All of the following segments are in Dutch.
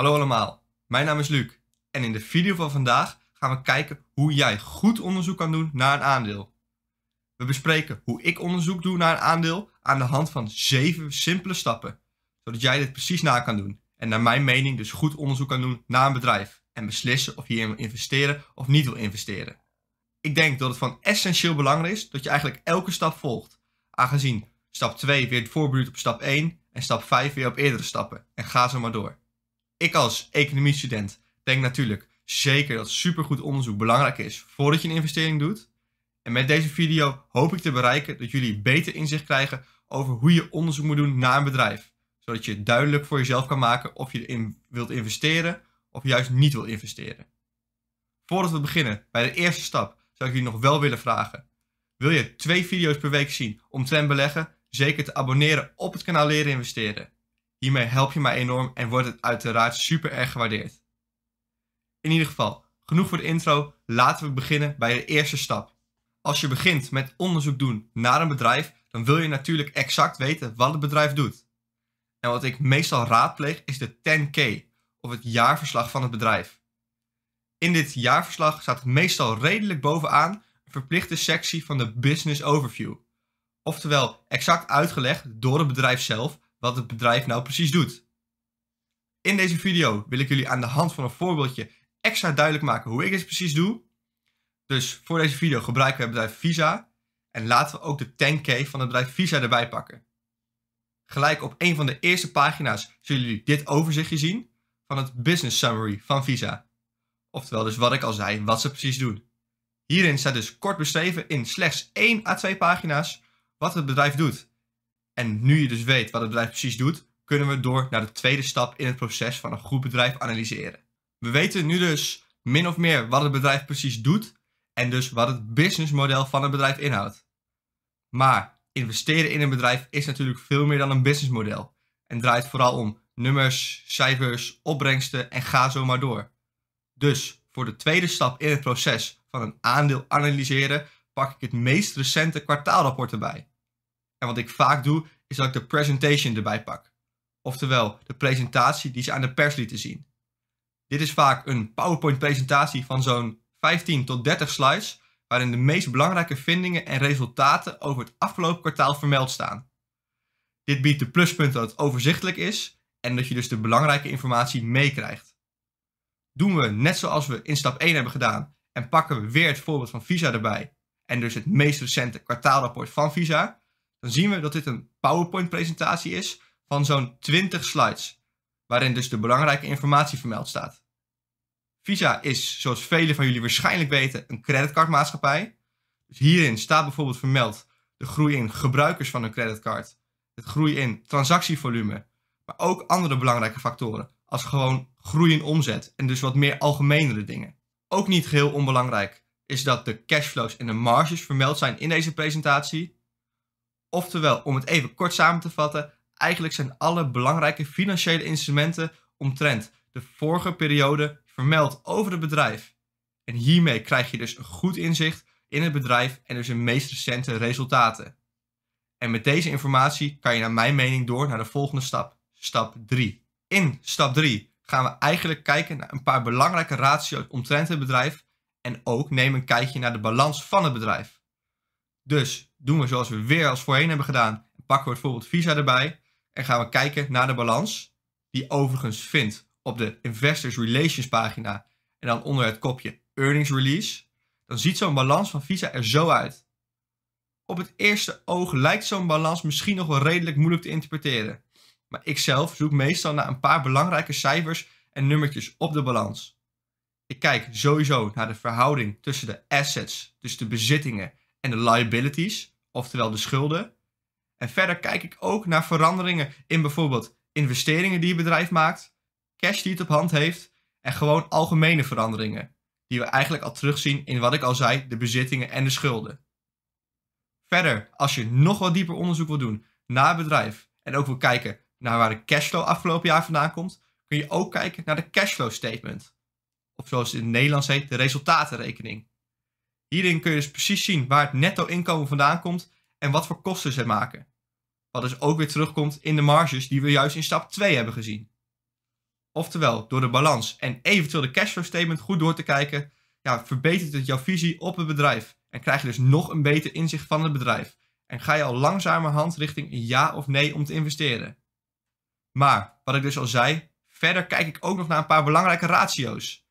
Hallo allemaal, mijn naam is Luc en in de video van vandaag gaan we kijken hoe jij goed onderzoek kan doen naar een aandeel. We bespreken hoe ik onderzoek doe naar een aandeel aan de hand van 7 simpele stappen, zodat jij dit precies na kan doen en naar mijn mening dus goed onderzoek kan doen naar een bedrijf en beslissen of je hierin wil investeren of niet wil investeren. Ik denk dat het van essentieel belang is dat je eigenlijk elke stap volgt, aangezien stap 2 weer het op stap 1 en stap 5 weer op eerdere stappen en ga zo maar door. Ik als economiestudent denk natuurlijk zeker dat supergoed onderzoek belangrijk is voordat je een investering doet. En met deze video hoop ik te bereiken dat jullie beter inzicht krijgen over hoe je onderzoek moet doen naar een bedrijf. Zodat je duidelijk voor jezelf kan maken of je erin wilt investeren of juist niet wilt investeren. Voordat we beginnen bij de eerste stap zou ik jullie nog wel willen vragen. Wil je twee video's per week zien om omtrent beleggen? Zeker te abonneren op het kanaal Leren Investeren. Hiermee help je mij enorm en wordt het uiteraard super erg gewaardeerd. In ieder geval, genoeg voor de intro, laten we beginnen bij de eerste stap. Als je begint met onderzoek doen naar een bedrijf, dan wil je natuurlijk exact weten wat het bedrijf doet. En wat ik meestal raadpleeg is de 10K, of het jaarverslag van het bedrijf. In dit jaarverslag staat meestal redelijk bovenaan een verplichte sectie van de Business Overview. Oftewel exact uitgelegd door het bedrijf zelf wat het bedrijf nou precies doet. In deze video wil ik jullie aan de hand van een voorbeeldje extra duidelijk maken hoe ik dit precies doe. Dus voor deze video gebruiken we het bedrijf Visa en laten we ook de 10K van het bedrijf Visa erbij pakken. Gelijk op een van de eerste pagina's zullen jullie dit overzichtje zien van het Business Summary van Visa. Oftewel dus wat ik al zei, wat ze precies doen. Hierin staat dus kort beschreven in slechts 1 à 2 pagina's wat het bedrijf doet. En nu je dus weet wat het bedrijf precies doet, kunnen we door naar de tweede stap in het proces van een goed bedrijf analyseren. We weten nu dus min of meer wat het bedrijf precies doet en dus wat het businessmodel van het bedrijf inhoudt. Maar investeren in een bedrijf is natuurlijk veel meer dan een businessmodel en draait vooral om nummers, cijfers, opbrengsten en ga zo maar door. Dus voor de tweede stap in het proces van een aandeel analyseren pak ik het meest recente kwartaalrapport erbij. En wat ik vaak doe, is dat ik de presentation erbij pak. Oftewel, de presentatie die ze aan de pers lieten zien. Dit is vaak een PowerPoint-presentatie van zo'n 15 tot 30 slides, waarin de meest belangrijke vindingen en resultaten over het afgelopen kwartaal vermeld staan. Dit biedt de pluspunt dat het overzichtelijk is en dat je dus de belangrijke informatie meekrijgt. Doen we net zoals we in stap 1 hebben gedaan en pakken we weer het voorbeeld van Visa erbij en dus het meest recente kwartaalrapport van Visa, dan zien we dat dit een PowerPoint-presentatie is van zo'n 20 slides, waarin dus de belangrijke informatie vermeld staat. Visa is, zoals velen van jullie waarschijnlijk weten, een creditcardmaatschappij. Dus hierin staat bijvoorbeeld vermeld de groei in gebruikers van een creditcard, het groei in transactievolume, maar ook andere belangrijke factoren, als gewoon groei in omzet en dus wat meer algemenere dingen. Ook niet geheel onbelangrijk is dat de cashflows en de marges vermeld zijn in deze presentatie, Oftewel, om het even kort samen te vatten, eigenlijk zijn alle belangrijke financiële instrumenten omtrent de vorige periode vermeld over het bedrijf. En hiermee krijg je dus een goed inzicht in het bedrijf en dus de meest recente resultaten. En met deze informatie kan je naar mijn mening door naar de volgende stap, stap 3. In stap 3 gaan we eigenlijk kijken naar een paar belangrijke ratio's omtrent het bedrijf en ook nemen een kijkje naar de balans van het bedrijf. Dus doen we zoals we weer als voorheen hebben gedaan. Pakken we bijvoorbeeld Visa erbij en gaan we kijken naar de balans, die overigens vindt op de Investors Relations pagina en dan onder het kopje Earnings Release. Dan ziet zo'n balans van Visa er zo uit. Op het eerste oog lijkt zo'n balans misschien nog wel redelijk moeilijk te interpreteren. Maar ik zelf zoek meestal naar een paar belangrijke cijfers en nummertjes op de balans. Ik kijk sowieso naar de verhouding tussen de assets, dus de bezittingen en de liabilities, oftewel de schulden. En verder kijk ik ook naar veranderingen in bijvoorbeeld investeringen die je bedrijf maakt, cash die het op hand heeft en gewoon algemene veranderingen, die we eigenlijk al terugzien in wat ik al zei, de bezittingen en de schulden. Verder, als je nog wat dieper onderzoek wil doen naar het bedrijf en ook wil kijken naar waar de cashflow afgelopen jaar vandaan komt, kun je ook kijken naar de cashflow statement. Of zoals het in het Nederlands heet, de resultatenrekening. Hierin kun je dus precies zien waar het netto inkomen vandaan komt en wat voor kosten ze maken. Wat dus ook weer terugkomt in de marges die we juist in stap 2 hebben gezien. Oftewel, door de balans en eventueel de cashflow statement goed door te kijken, ja, verbetert het jouw visie op het bedrijf. En krijg je dus nog een beter inzicht van het bedrijf. En ga je al langzamerhand richting een ja of nee om te investeren. Maar, wat ik dus al zei, verder kijk ik ook nog naar een paar belangrijke ratio's.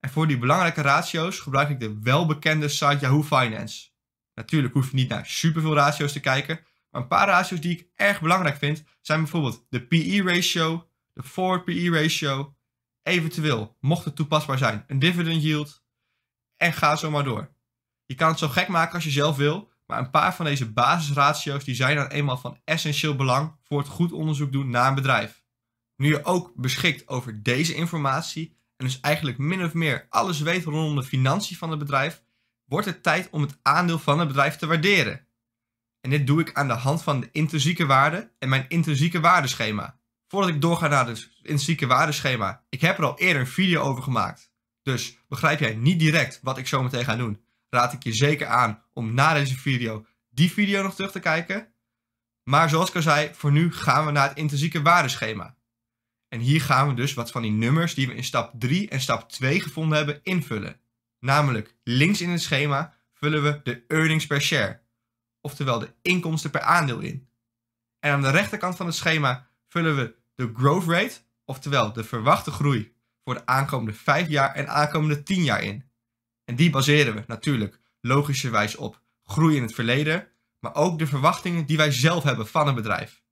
En voor die belangrijke ratio's gebruik ik de welbekende site Yahoo Finance. Natuurlijk hoef je niet naar superveel ratio's te kijken, maar een paar ratio's die ik erg belangrijk vind zijn bijvoorbeeld de PE-ratio, de forward PE-ratio, eventueel, mocht het toepasbaar zijn, een dividend yield en ga zo maar door. Je kan het zo gek maken als je zelf wil, maar een paar van deze basisratio's die zijn dan eenmaal van essentieel belang voor het goed onderzoek doen naar een bedrijf. Nu je ook beschikt over deze informatie, en dus eigenlijk min of meer alles weten rondom de financiën van het bedrijf, wordt het tijd om het aandeel van het bedrijf te waarderen. En dit doe ik aan de hand van de intrinsieke waarde en mijn intrinsieke waardeschema. Voordat ik doorga naar het intrinsieke waardeschema, ik heb er al eerder een video over gemaakt. Dus begrijp jij niet direct wat ik zo meteen ga doen, raad ik je zeker aan om na deze video die video nog terug te kijken. Maar zoals ik al zei, voor nu gaan we naar het intrinsieke waardeschema. En hier gaan we dus wat van die nummers die we in stap 3 en stap 2 gevonden hebben invullen. Namelijk links in het schema vullen we de earnings per share, oftewel de inkomsten per aandeel in. En aan de rechterkant van het schema vullen we de growth rate, oftewel de verwachte groei voor de aankomende 5 jaar en aankomende 10 jaar in. En die baseren we natuurlijk logischerwijs op groei in het verleden, maar ook de verwachtingen die wij zelf hebben van een bedrijf.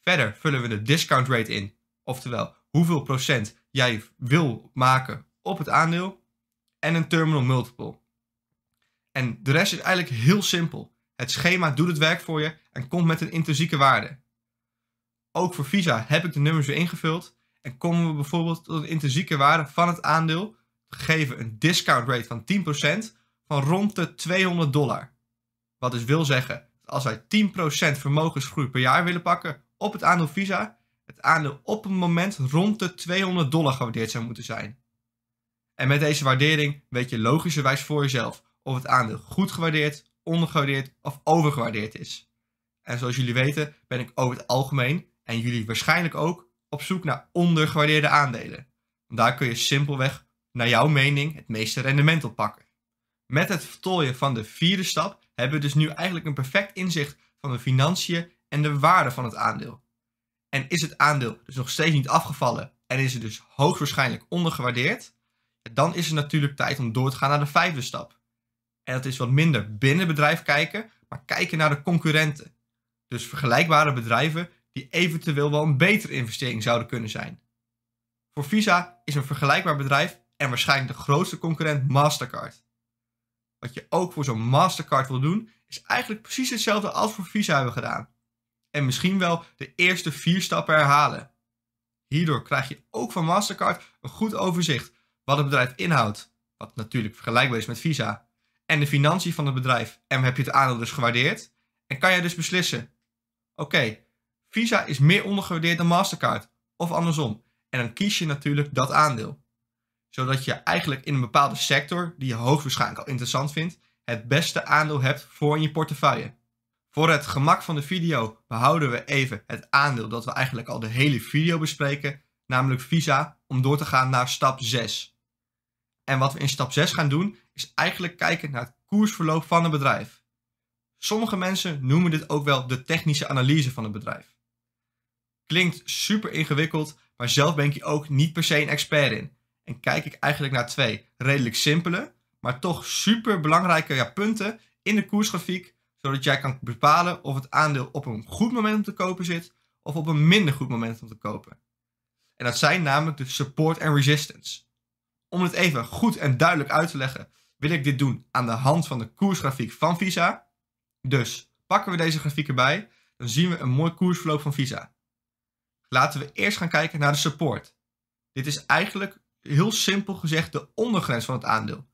Verder vullen we de discount rate in Oftewel, hoeveel procent jij wil maken op het aandeel en een terminal multiple. En de rest is eigenlijk heel simpel. Het schema doet het werk voor je en komt met een intrinsieke waarde. Ook voor Visa heb ik de nummers weer ingevuld en komen we bijvoorbeeld tot een intrinsieke waarde van het aandeel, gegeven een discount rate van 10% van rond de 200 dollar. Wat dus wil zeggen, als wij 10% vermogensgroei per jaar willen pakken op het aandeel Visa, het aandeel op een moment rond de 200 dollar gewaardeerd zou moeten zijn. En met deze waardering weet je logischerwijs voor jezelf of het aandeel goed gewaardeerd, ondergewaardeerd of overgewaardeerd is. En zoals jullie weten ben ik over het algemeen, en jullie waarschijnlijk ook, op zoek naar ondergewaardeerde aandelen. Daar kun je simpelweg, naar jouw mening, het meeste rendement op pakken. Met het voltooien van de vierde stap hebben we dus nu eigenlijk een perfect inzicht van de financiën en de waarde van het aandeel en is het aandeel dus nog steeds niet afgevallen en is het dus hoogstwaarschijnlijk ondergewaardeerd, dan is het natuurlijk tijd om door te gaan naar de vijfde stap. En dat is wat minder binnen bedrijf kijken, maar kijken naar de concurrenten. Dus vergelijkbare bedrijven die eventueel wel een betere investering zouden kunnen zijn. Voor Visa is een vergelijkbaar bedrijf en waarschijnlijk de grootste concurrent Mastercard. Wat je ook voor zo'n Mastercard wil doen, is eigenlijk precies hetzelfde als voor Visa hebben gedaan en misschien wel de eerste vier stappen herhalen. Hierdoor krijg je ook van Mastercard een goed overzicht wat het bedrijf inhoudt, wat natuurlijk vergelijkbaar is met Visa, en de financiën van het bedrijf en heb je het aandeel dus gewaardeerd en kan jij dus beslissen. Oké, Visa is meer ondergewaardeerd dan Mastercard of andersom en dan kies je natuurlijk dat aandeel. Zodat je eigenlijk in een bepaalde sector die je hoogstwaarschijnlijk al interessant vindt, het beste aandeel hebt voor in je portefeuille. Voor het gemak van de video behouden we even het aandeel dat we eigenlijk al de hele video bespreken, namelijk Visa, om door te gaan naar stap 6. En wat we in stap 6 gaan doen, is eigenlijk kijken naar het koersverloop van een bedrijf. Sommige mensen noemen dit ook wel de technische analyse van een bedrijf. Klinkt super ingewikkeld, maar zelf ben ik hier ook niet per se een expert in. En kijk ik eigenlijk naar twee redelijk simpele, maar toch super belangrijke ja, punten in de koersgrafiek zodat jij kan bepalen of het aandeel op een goed moment om te kopen zit of op een minder goed moment om te kopen. En dat zijn namelijk de support en resistance. Om het even goed en duidelijk uit te leggen, wil ik dit doen aan de hand van de koersgrafiek van Visa. Dus pakken we deze grafiek erbij, dan zien we een mooi koersverloop van Visa. Laten we eerst gaan kijken naar de support. Dit is eigenlijk heel simpel gezegd de ondergrens van het aandeel.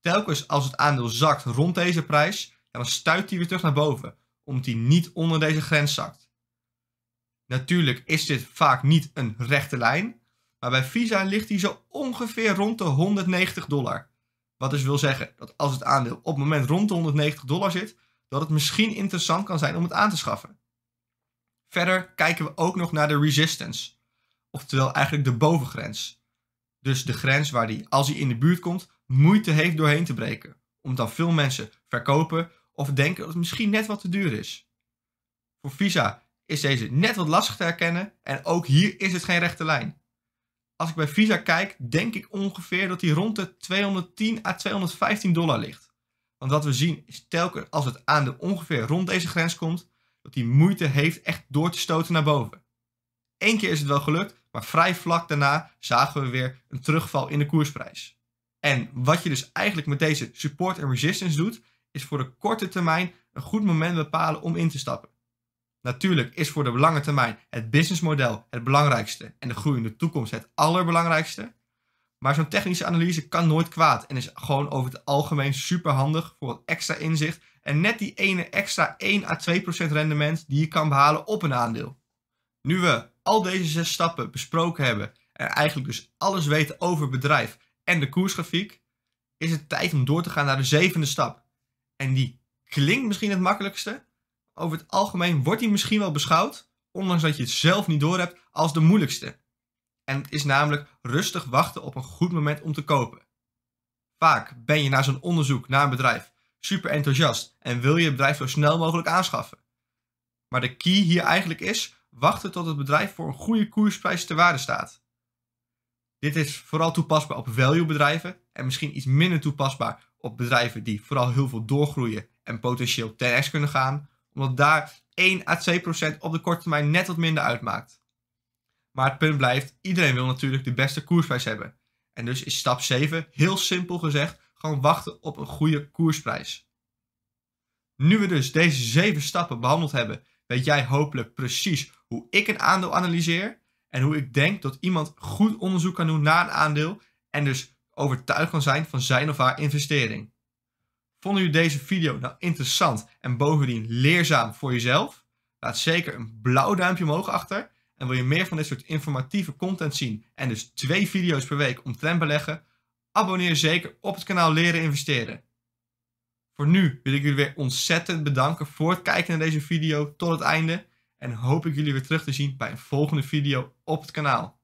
Telkens als het aandeel zakt rond deze prijs, en dan stuit hij weer terug naar boven, omdat hij niet onder deze grens zakt. Natuurlijk is dit vaak niet een rechte lijn, maar bij Visa ligt die zo ongeveer rond de 190 dollar. Wat dus wil zeggen dat als het aandeel op het moment rond de 190 dollar zit, dat het misschien interessant kan zijn om het aan te schaffen. Verder kijken we ook nog naar de resistance, oftewel eigenlijk de bovengrens. Dus de grens waar die, als hij in de buurt komt, moeite heeft doorheen te breken, omdat dan veel mensen verkopen of denken dat het misschien net wat te duur is. Voor Visa is deze net wat lastig te herkennen en ook hier is het geen rechte lijn. Als ik bij Visa kijk, denk ik ongeveer dat die rond de 210 à 215 dollar ligt. Want wat we zien is telkens als het aan de ongeveer rond deze grens komt, dat hij moeite heeft echt door te stoten naar boven. Eén keer is het wel gelukt, maar vrij vlak daarna zagen we weer een terugval in de koersprijs. En wat je dus eigenlijk met deze support en resistance doet, is voor de korte termijn een goed moment bepalen om in te stappen. Natuurlijk is voor de lange termijn het businessmodel het belangrijkste en de groeiende toekomst het allerbelangrijkste. Maar zo'n technische analyse kan nooit kwaad en is gewoon over het algemeen superhandig voor wat extra inzicht en net die ene extra 1 à 2% rendement die je kan behalen op een aandeel. Nu we al deze zes stappen besproken hebben en eigenlijk dus alles weten over bedrijf en de koersgrafiek, is het tijd om door te gaan naar de zevende stap. En die klinkt misschien het makkelijkste. Over het algemeen wordt die misschien wel beschouwd, ondanks dat je het zelf niet doorhebt, als de moeilijkste. En het is namelijk rustig wachten op een goed moment om te kopen. Vaak ben je na zo'n onderzoek naar een bedrijf super enthousiast en wil je het bedrijf zo snel mogelijk aanschaffen. Maar de key hier eigenlijk is wachten tot het bedrijf voor een goede koersprijs te waarde staat. Dit is vooral toepasbaar op value bedrijven en misschien iets minder toepasbaar op bedrijven die vooral heel veel doorgroeien en potentieel 10x kunnen gaan, omdat daar 1 à 2% op de korte termijn net wat minder uitmaakt. Maar het punt blijft, iedereen wil natuurlijk de beste koersprijs hebben. En dus is stap 7 heel simpel gezegd gewoon wachten op een goede koersprijs. Nu we dus deze 7 stappen behandeld hebben, weet jij hopelijk precies hoe ik een aandeel analyseer en hoe ik denk dat iemand goed onderzoek kan doen naar een aandeel en dus overtuigd kan zijn van zijn of haar investering. Vonden jullie deze video nou interessant en bovendien leerzaam voor jezelf? Laat zeker een blauw duimpje omhoog achter. En wil je meer van dit soort informatieve content zien en dus twee video's per week omtrent beleggen? Abonneer zeker op het kanaal Leren Investeren. Voor nu wil ik jullie weer ontzettend bedanken voor het kijken naar deze video tot het einde. En hoop ik jullie weer terug te zien bij een volgende video op het kanaal.